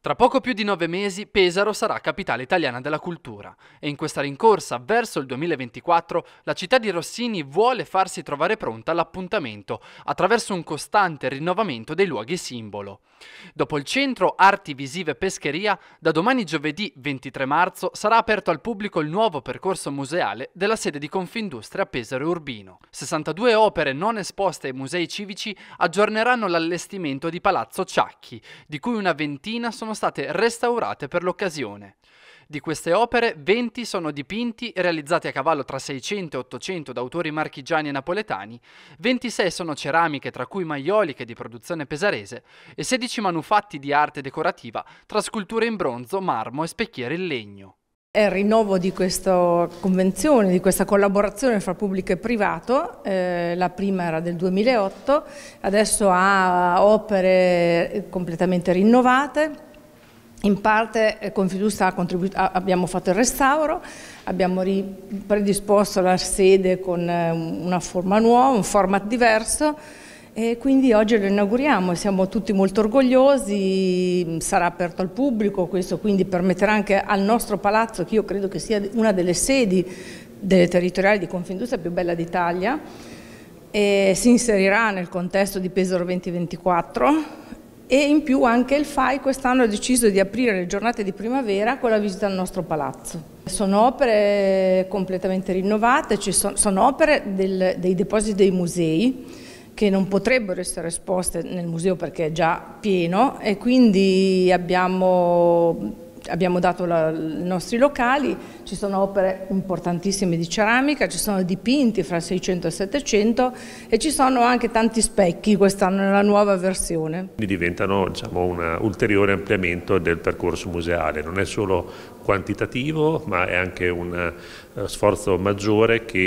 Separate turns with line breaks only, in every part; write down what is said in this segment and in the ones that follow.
Tra poco più di nove mesi Pesaro sarà capitale italiana della cultura e in questa rincorsa verso il 2024 la città di Rossini vuole farsi trovare pronta all'appuntamento attraverso un costante rinnovamento dei luoghi simbolo. Dopo il centro Arti Visive Pescheria, da domani giovedì 23 marzo sarà aperto al pubblico il nuovo percorso museale della sede di Confindustria Pesaro Urbino. 62 opere non esposte ai musei civici aggiorneranno l'allestimento di Palazzo Ciacchi, di cui una ventina sono sono state restaurate per l'occasione. Di queste opere, 20 sono dipinti realizzati a cavallo tra 600 e 800 da autori marchigiani e napoletani, 26 sono ceramiche, tra cui maioliche di produzione pesarese, e 16 manufatti di arte decorativa tra sculture in bronzo, marmo e specchiere in legno.
È il rinnovo di questa convenzione, di questa collaborazione fra pubblico e privato, eh, la prima era del 2008, adesso ha opere completamente rinnovate, in parte eh, Confindustria abbiamo fatto il restauro, abbiamo predisposto la sede con eh, una forma nuova, un format diverso e quindi oggi lo inauguriamo, siamo tutti molto orgogliosi, sarà aperto al pubblico questo, quindi permetterà anche al nostro palazzo, che io credo che sia una delle sedi delle territoriali di Confindustria più bella d'Italia, si inserirà nel contesto di Pesaro 2024 e in più anche il FAI quest'anno ha deciso di aprire le giornate di primavera con la visita al nostro palazzo. Sono opere completamente rinnovate, sono, sono, opere del, dei depositi dei musei che non potrebbero essere esposte nel museo perché è già pieno e quindi abbiamo abbiamo dato la, i nostri locali, ci sono opere importantissime di ceramica, ci sono dipinti fra 600 e 700 e ci sono anche tanti specchi quest'anno nella nuova versione.
Quindi diventano diciamo, un ulteriore ampliamento del percorso museale, non è solo quantitativo ma è anche un eh, sforzo maggiore che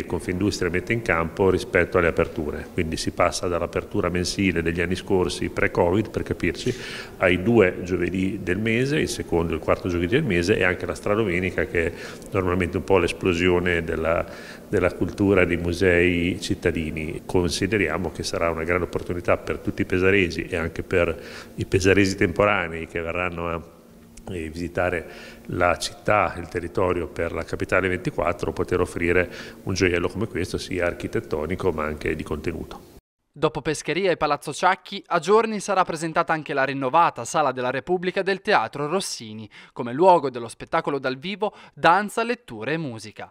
eh, Confindustria mette in campo rispetto alle aperture, quindi si passa dall'apertura mensile degli anni scorsi pre-Covid per capirci ai due giovedì del mese, il secondo secondo e il quarto giovedì del mese e anche la Stradomenica che è normalmente un po' l'esplosione della, della cultura dei musei cittadini. Consideriamo che sarà una grande opportunità per tutti i pesaresi e anche per i pesaresi temporanei che verranno a e eh, visitare la città, il territorio per la Capitale 24, poter offrire un gioiello come questo sia architettonico ma anche di
contenuto. Dopo Pescheria e Palazzo Ciacchi, a giorni sarà presentata anche la rinnovata Sala della Repubblica del Teatro Rossini, come luogo dello spettacolo dal vivo, danza, letture e musica.